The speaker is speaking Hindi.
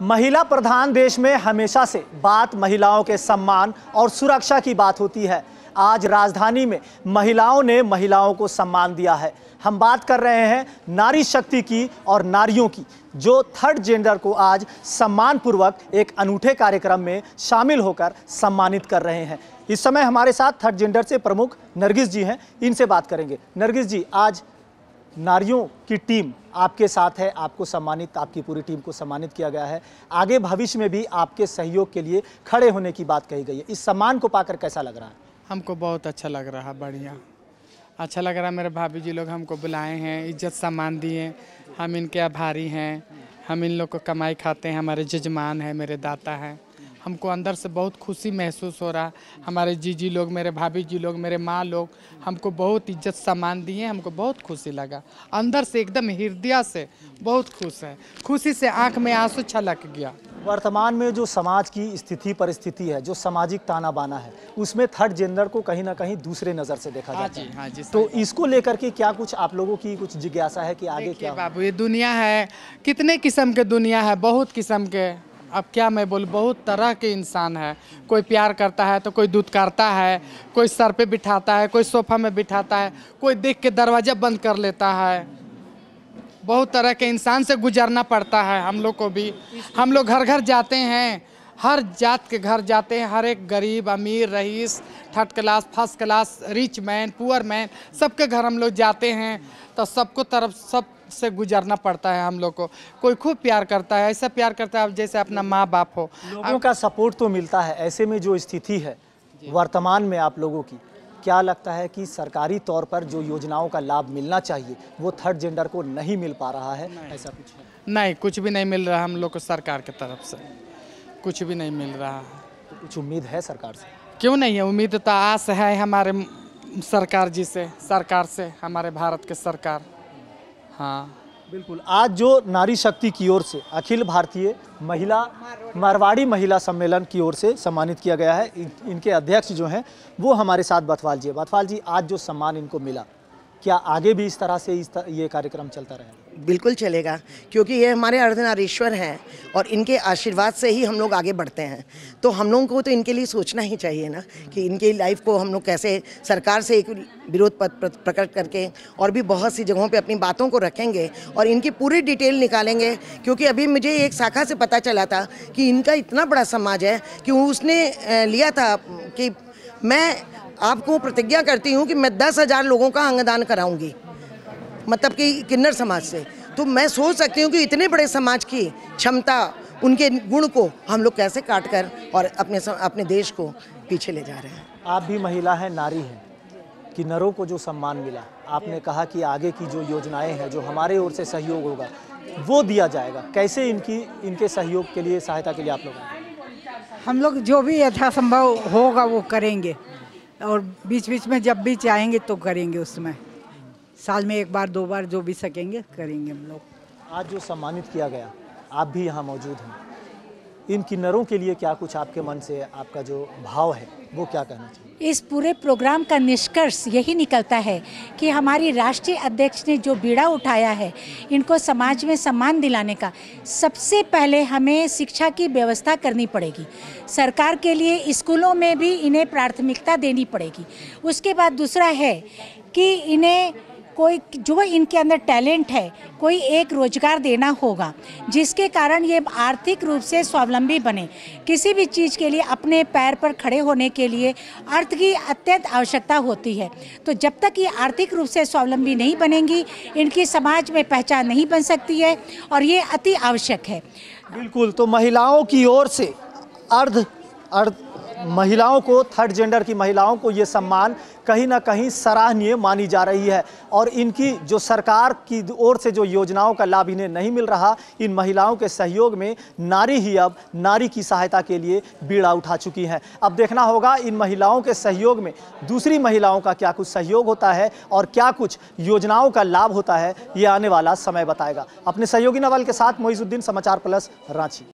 महिला प्रधान देश में हमेशा से बात महिलाओं के सम्मान और सुरक्षा की बात होती है आज राजधानी में महिलाओं ने महिलाओं को सम्मान दिया है हम बात कर रहे हैं नारी शक्ति की और नारियों की जो थर्ड जेंडर को आज सम्मानपूर्वक एक अनूठे कार्यक्रम में शामिल होकर सम्मानित कर रहे हैं इस समय हमारे साथ थर्ड जेंडर से प्रमुख नरगिस जी हैं इनसे बात करेंगे नरगिस जी आज नारियों की टीम आपके साथ है आपको सम्मानित आपकी पूरी टीम को सम्मानित किया गया है आगे भविष्य में भी आपके सहयोग के लिए खड़े होने की बात कही गई है इस सम्मान को पाकर कैसा लग रहा है हमको बहुत अच्छा लग रहा है बढ़िया अच्छा लग रहा है मेरे भाभी जी लोग हमको बुलाए हैं इज्जत सम्मान दिए हम इनके आभारी हैं हम इन लोग को कमाई खाते हैं हमारे जजमान हैं मेरे दाता हैं हमको अंदर से बहुत खुशी महसूस हो रहा हमारे जीजी लोग मेरे भाभी जी लोग मेरे माँ लोग हमको बहुत इज्जत सम्मान दिए हमको बहुत खुशी लगा अंदर से एकदम हृदय से बहुत खुश है खुशी से आंख में आंसू छलक गया वर्तमान में जो समाज की स्थिति परिस्थिति है जो सामाजिक ताना बाना है उसमें थर्ड जेंडर को कहीं ना कहीं दूसरे नज़र से देखा हाँ जाता है हाँ जी, तो इसको लेकर के क्या कुछ आप लोगों की कुछ जिज्ञासा है कि आगे क्या बाबू ये दुनिया है कितने किस्म के दुनिया है बहुत किस्म के अब क्या मैं बोलूँ बहुत तरह के इंसान है कोई प्यार करता है तो कोई दूध करता है कोई सर पे बिठाता है कोई सोफा में बिठाता है कोई देख के दरवाज़ा बंद कर लेता है बहुत तरह के इंसान से गुजरना पड़ता है हम लोग को भी हम लोग घर घर जाते हैं हर जात के घर जाते हैं हर एक गरीब अमीर रईस third class first class rich man poor man सबके घर हम लोग जाते हैं तो सबको तरफ सब से गुजरना पड़ता है हम लोग को कोई खूब प्यार करता है ऐसा प्यार करता है जैसे अपना माँ बाप हो लोगों का सपोर्ट तो मिलता है ऐसे में जो स्थिति है वर्तमान में आप लोगों की क्या लगता है कि सरकारी तौर पर जो योजनाओं का लाभ मिलना चाहिए वो थर्ड जेंडर को नहीं मिल पा रहा है ऐसा कुछ नहीं कुछ भी नहीं मिल रहा हम लोग को सरकार की तरफ से कुछ भी नहीं मिल रहा है तो कुछ उम्मीद है सरकार से क्यों नहीं है उम्मीद तो आस है हमारे सरकार जी से सरकार से हमारे भारत के सरकार हाँ बिल्कुल आज जो नारी शक्ति की ओर से अखिल भारतीय महिला मारवाड़ी महिला सम्मेलन की ओर से सम्मानित किया गया है इन, इनके अध्यक्ष जो हैं वो हमारे साथ बथवाल जी बथवाल जी आज जो सम्मान इनको मिला क्या आगे भी इस तरह से इस तर, ये कार्यक्रम चलता रहेगा बिल्कुल चलेगा क्योंकि ये हमारे अर्धनारीश्वर हैं और इनके आशीर्वाद से ही हम लोग आगे बढ़ते हैं तो हम लोगों को तो इनके लिए सोचना ही चाहिए ना कि इनके लाइफ को हम लोग कैसे सरकार से एक विरोध प्रकट करके और भी बहुत सी जगहों पे अपनी बातों को रखेंगे और इनकी पूरी डिटेल निकालेंगे क्योंकि अभी मुझे एक शाखा से पता चला था कि इनका इतना बड़ा समाज है कि उसने लिया था कि मैं आपको प्रतिज्ञा करती हूँ कि मैं दस हज़ार लोगों का अंगदान कराऊंगी मतलब कि किन्नर समाज से तो मैं सोच सकती हूँ कि इतने बड़े समाज की क्षमता उनके गुण को हम लोग कैसे काट कर और अपने अपने देश को पीछे ले जा रहे हैं आप भी महिला हैं नारी हैं किन्नरों को जो सम्मान मिला आपने कहा कि आगे की जो योजनाएं हैं जो हमारे ओर से सहयोग होगा वो दिया जाएगा कैसे इनकी इनके सहयोग के लिए सहायता के लिए आप लोग हम लोग जो भी यथासंभव होगा वो करेंगे और बीच बीच में जब भी चाहेंगे तो करेंगे उसमें साल में एक बार दो बार जो भी सकेंगे करेंगे हम लोग आज जो सम्मानित किया गया आप भी यहाँ मौजूद हैं इन किन्नरों के लिए क्या कुछ आपके मन से आपका जो भाव है वो क्या कहना चाहिए इस पूरे प्रोग्राम का निष्कर्ष यही निकलता है कि हमारी राष्ट्रीय अध्यक्ष ने जो बीड़ा उठाया है इनको समाज में सम्मान दिलाने का सबसे पहले हमें शिक्षा की व्यवस्था करनी पड़ेगी सरकार के लिए स्कूलों में भी इन्हें प्राथमिकता देनी पड़ेगी उसके बाद दूसरा है कि इन्हें कोई जो इनके अंदर टैलेंट है कोई एक रोजगार देना होगा जिसके कारण ये आर्थिक रूप से स्वावलंबी बने किसी भी चीज़ के लिए अपने पैर पर खड़े होने के लिए अर्थ की अत्यंत आवश्यकता होती है तो जब तक ये आर्थिक रूप से स्वावलंबी नहीं बनेंगी इनकी समाज में पहचान नहीं बन सकती है और ये अति आवश्यक है बिल्कुल तो महिलाओं की ओर से अर्ध अर्ध महिलाओं को थर्ड जेंडर की महिलाओं को ये सम्मान कहीं ना कहीं सराहनीय मानी जा रही है और इनकी जो सरकार की ओर से जो योजनाओं का लाभ इन्हें नहीं मिल रहा इन महिलाओं के सहयोग में नारी ही अब नारी की सहायता के लिए बीड़ा उठा चुकी हैं अब देखना होगा इन महिलाओं के सहयोग में दूसरी महिलाओं का क्या कुछ सहयोग होता है और क्या कुछ योजनाओं का लाभ होता है ये आने वाला समय बताएगा अपने सहयोगी नवल के साथ मोइजुद्दीन समाचार प्लस रांची